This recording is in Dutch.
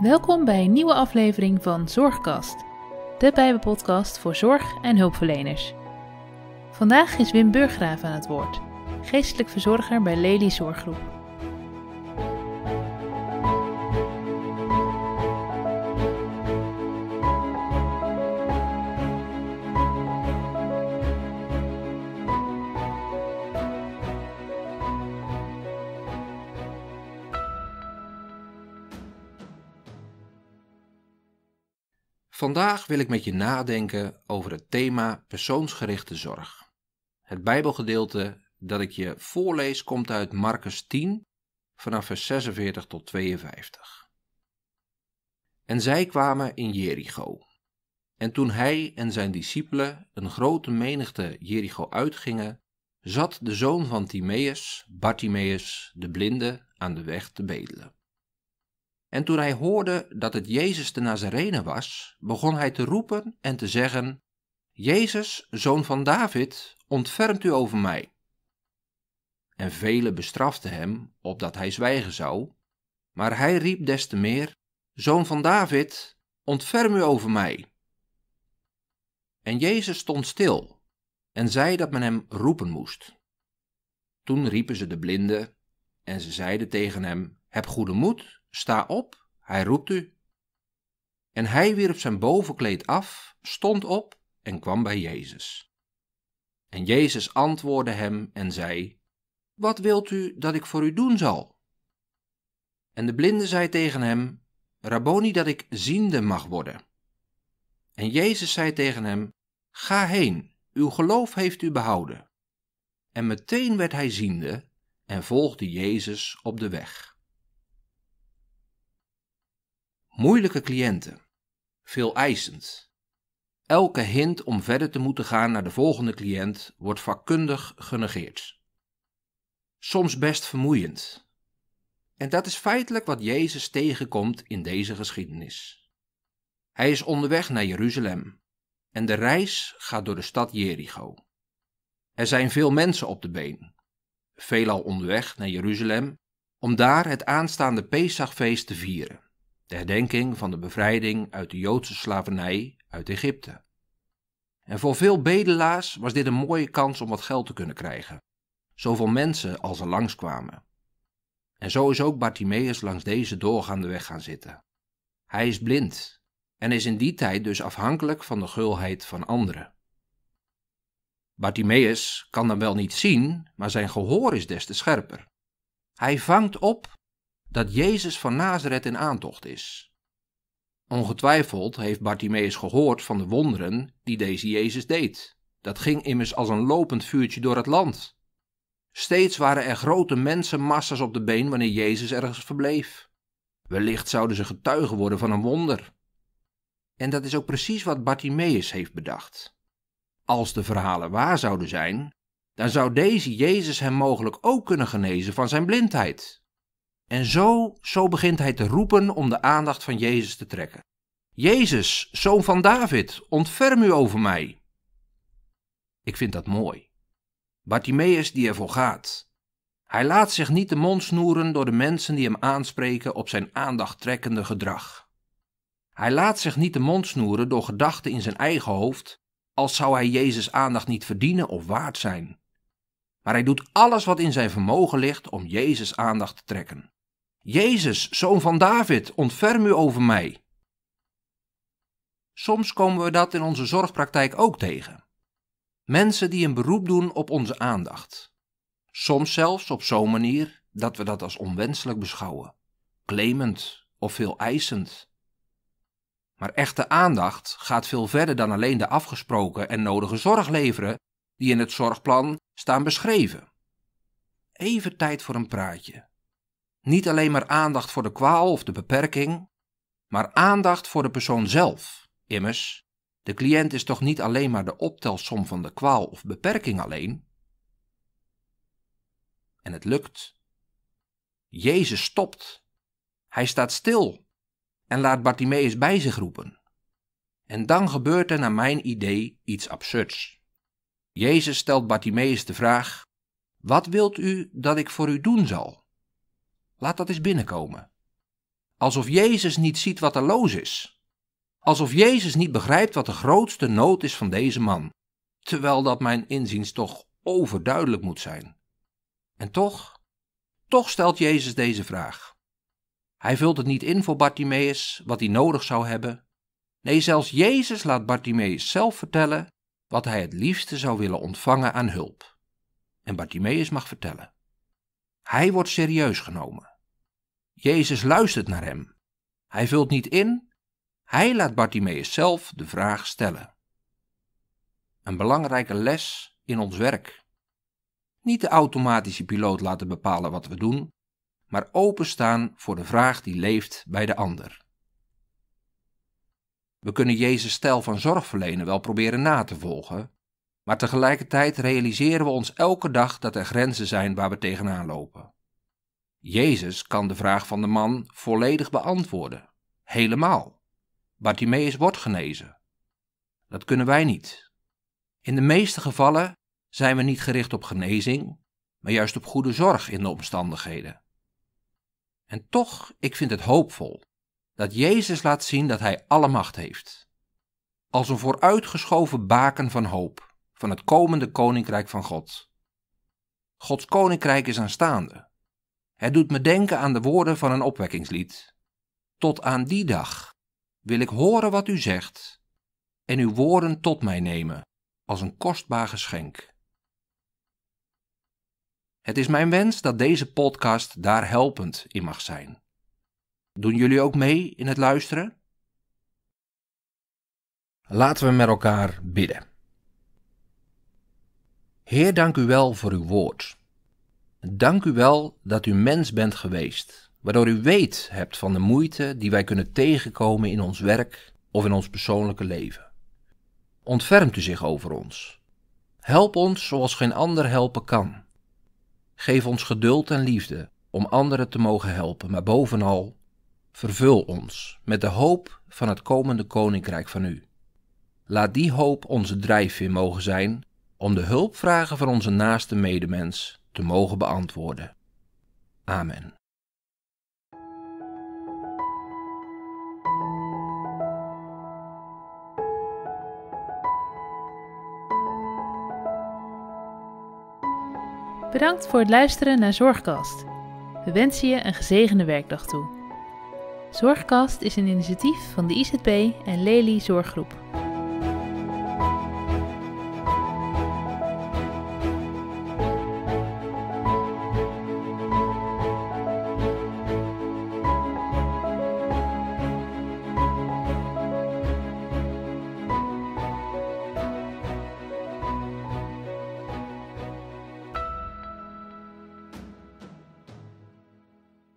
Welkom bij een nieuwe aflevering van Zorgkast, de Bijbelpodcast voor zorg- en hulpverleners. Vandaag is Wim Burgraaf aan het woord, geestelijk verzorger bij Lely Zorggroep. Vandaag wil ik met je nadenken over het thema persoonsgerichte zorg. Het Bijbelgedeelte dat ik je voorlees komt uit Marcus 10, vanaf vers 46 tot 52. En zij kwamen in Jericho. En toen hij en zijn discipelen een grote menigte Jericho uitgingen, zat de zoon van Timaeus, Bartimeus, de blinde, aan de weg te bedelen. En toen hij hoorde dat het Jezus de Nazarene was, begon hij te roepen en te zeggen: Jezus, zoon van David, ontfermt u over mij. En velen bestraften hem, opdat hij zwijgen zou. Maar hij riep des te meer: Zoon van David, ontferm u over mij. En Jezus stond stil en zei dat men hem roepen moest. Toen riepen ze de blinden en ze zeiden tegen hem: Heb goede moed, Sta op, hij roept u. En hij wierp zijn bovenkleed af, stond op en kwam bij Jezus. En Jezus antwoordde hem en zei: Wat wilt u dat ik voor u doen zal? En de blinde zei tegen hem: Rabboni, dat ik ziende mag worden. En Jezus zei tegen hem: Ga heen, uw geloof heeft u behouden. En meteen werd hij ziende en volgde Jezus op de weg. Moeilijke cliënten. Veel eisend. Elke hint om verder te moeten gaan naar de volgende cliënt wordt vakkundig genegeerd. Soms best vermoeiend. En dat is feitelijk wat Jezus tegenkomt in deze geschiedenis. Hij is onderweg naar Jeruzalem en de reis gaat door de stad Jericho. Er zijn veel mensen op de been, veelal onderweg naar Jeruzalem, om daar het aanstaande Pesachfeest te vieren de herdenking van de bevrijding uit de Joodse slavernij uit Egypte. En voor veel bedelaars was dit een mooie kans om wat geld te kunnen krijgen. Zoveel mensen als er langskwamen. En zo is ook Bartimeus langs deze doorgaande weg gaan zitten. Hij is blind en is in die tijd dus afhankelijk van de gulheid van anderen. Bartimeus kan dan wel niet zien, maar zijn gehoor is des te scherper. Hij vangt op dat Jezus van Nazareth in aantocht is. Ongetwijfeld heeft Bartimeus gehoord van de wonderen die deze Jezus deed. Dat ging immers als een lopend vuurtje door het land. Steeds waren er grote mensenmassa's op de been wanneer Jezus ergens verbleef. Wellicht zouden ze getuigen worden van een wonder. En dat is ook precies wat Bartimeus heeft bedacht. Als de verhalen waar zouden zijn, dan zou deze Jezus hem mogelijk ook kunnen genezen van zijn blindheid. En zo, zo begint hij te roepen om de aandacht van Jezus te trekken. Jezus, zoon van David, ontferm u over mij. Ik vind dat mooi. Bartimaeus die ervoor gaat. Hij laat zich niet de mond snoeren door de mensen die hem aanspreken op zijn aandachttrekkende gedrag. Hij laat zich niet de mond snoeren door gedachten in zijn eigen hoofd, als zou hij Jezus' aandacht niet verdienen of waard zijn. Maar hij doet alles wat in zijn vermogen ligt om Jezus' aandacht te trekken. Jezus, zoon van David, ontferm u over mij. Soms komen we dat in onze zorgpraktijk ook tegen. Mensen die een beroep doen op onze aandacht. Soms zelfs op zo'n manier dat we dat als onwenselijk beschouwen, claimend of veel eisend. Maar echte aandacht gaat veel verder dan alleen de afgesproken en nodige zorg leveren die in het zorgplan staan beschreven. Even tijd voor een praatje, niet alleen maar aandacht voor de kwaal of de beperking, maar aandacht voor de persoon zelf. Immers, de cliënt is toch niet alleen maar de optelsom van de kwaal of beperking alleen? En het lukt. Jezus stopt. Hij staat stil en laat Bartimeus bij zich roepen. En dan gebeurt er naar mijn idee iets absurds. Jezus stelt Bartimeus de vraag: Wat wilt u dat ik voor u doen zal? Laat dat eens binnenkomen. Alsof Jezus niet ziet wat er loos is. Alsof Jezus niet begrijpt wat de grootste nood is van deze man. Terwijl dat mijn inziens toch overduidelijk moet zijn. En toch, toch stelt Jezus deze vraag. Hij vult het niet in voor Bartimaeus wat hij nodig zou hebben. Nee, zelfs Jezus laat Bartimaeus zelf vertellen wat hij het liefste zou willen ontvangen aan hulp. En Bartimaeus mag vertellen. Hij wordt serieus genomen. Jezus luistert naar hem. Hij vult niet in, hij laat Bartimeus zelf de vraag stellen. Een belangrijke les in ons werk. Niet de automatische piloot laten bepalen wat we doen, maar openstaan voor de vraag die leeft bij de ander. We kunnen Jezus' stijl van zorgverlenen wel proberen na te volgen, maar tegelijkertijd realiseren we ons elke dag dat er grenzen zijn waar we tegenaan lopen. Jezus kan de vraag van de man volledig beantwoorden. Helemaal. Bartimeus wordt genezen. Dat kunnen wij niet. In de meeste gevallen zijn we niet gericht op genezing, maar juist op goede zorg in de omstandigheden. En toch, ik vind het hoopvol dat Jezus laat zien dat Hij alle macht heeft. Als een vooruitgeschoven baken van hoop van het komende koninkrijk van God. Gods koninkrijk is aanstaande. Het doet me denken aan de woorden van een opwekkingslied. Tot aan die dag wil ik horen wat u zegt en uw woorden tot mij nemen als een kostbaar geschenk. Het is mijn wens dat deze podcast daar helpend in mag zijn. Doen jullie ook mee in het luisteren? Laten we met elkaar bidden. Heer, dank u wel voor uw woord. Dank u wel dat u mens bent geweest, waardoor u weet hebt van de moeite die wij kunnen tegenkomen in ons werk of in ons persoonlijke leven. Ontfermt u zich over ons. Help ons zoals geen ander helpen kan. Geef ons geduld en liefde om anderen te mogen helpen, maar bovenal, vervul ons met de hoop van het komende koninkrijk van u. Laat die hoop onze drijfveer mogen zijn om de hulpvragen van onze naaste medemens te mogen beantwoorden. Amen. Bedankt voor het luisteren naar Zorgkast. We wensen je een gezegende werkdag toe. Zorgkast is een initiatief van de IZB en Lely Zorggroep.